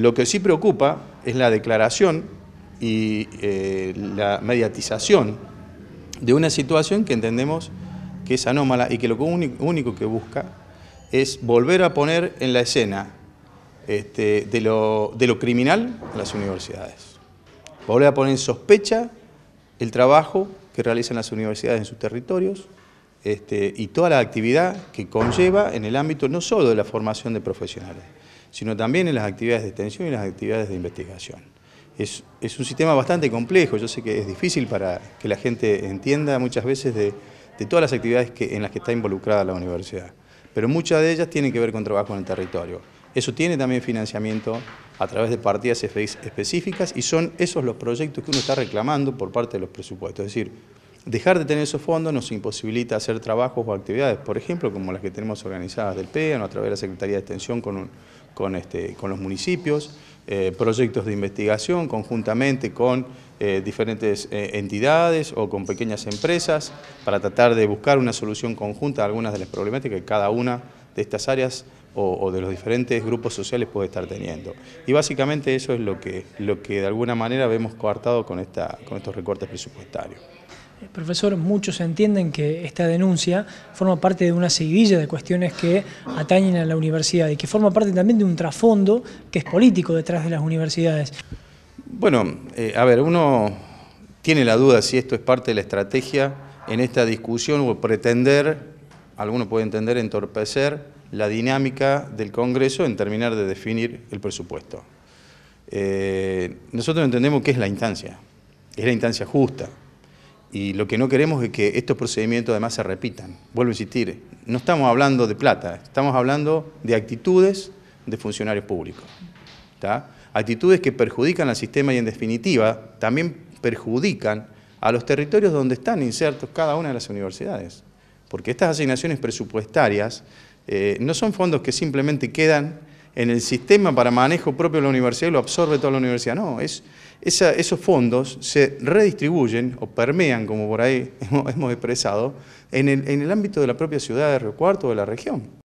Lo que sí preocupa es la declaración y eh, la mediatización de una situación que entendemos que es anómala y que lo único que busca es volver a poner en la escena este, de, lo, de lo criminal a las universidades. Volver a poner en sospecha el trabajo que realizan las universidades en sus territorios, este, y toda la actividad que conlleva en el ámbito no solo de la formación de profesionales, sino también en las actividades de extensión y las actividades de investigación. Es, un sistema bastante complejo, yo sé que es difícil para que la gente entienda muchas veces de, todas las actividades que, en las que está involucrada la universidad, pero muchas de ellas tienen que ver con trabajo en el territorio. Eso tiene también financiamiento a través de partidas específicas y son esos los proyectos que uno está reclamando por parte de los presupuestos, es decir, Dejar de tener esos fondos nos imposibilita hacer trabajos o actividades, por ejemplo, como las que tenemos organizadas del PEAN a través de la Secretaría de Extensión con, este, los municipios, eh, proyectos de investigación conjuntamente con eh, diferentes eh, entidades o con pequeñas empresas para tratar de buscar una solución conjunta a algunas de las problemáticas que cada una de estas áreas o, de los diferentes grupos sociales puede estar teniendo. Y básicamente eso es lo que, de alguna manera vemos coartado con estos recortes presupuestarios. Eh, profesor, muchos entienden que esta denuncia forma parte de una seguidilla de cuestiones que atañen a la universidad y que forma parte también de un trasfondo que es político detrás de las universidades. Bueno, eh, a ver, uno tiene la duda si esto es parte de la estrategia en esta discusión o pretender, alguno puede entender, entorpecer la dinámica del Congreso en terminar de definir el presupuesto. Eh, nosotros entendemos que es la instancia, es la instancia justa. Y lo que no queremos es que estos procedimientos además se repitan. Vuelvo a insistir, no estamos hablando de plata, estamos hablando de actitudes de funcionarios públicos. Actitudes que perjudican al sistema y en definitiva también perjudican a los territorios donde están insertos cada una de las universidades. Porque estas asignaciones presupuestarias eh, no son fondos que simplemente quedan en el sistema para manejo propio de la universidad y lo absorbe toda la universidad. No, es, esos fondos se redistribuyen o permean, como por ahí hemos, expresado, en el, en el ámbito de la propia ciudad de Río Cuarto o de la región.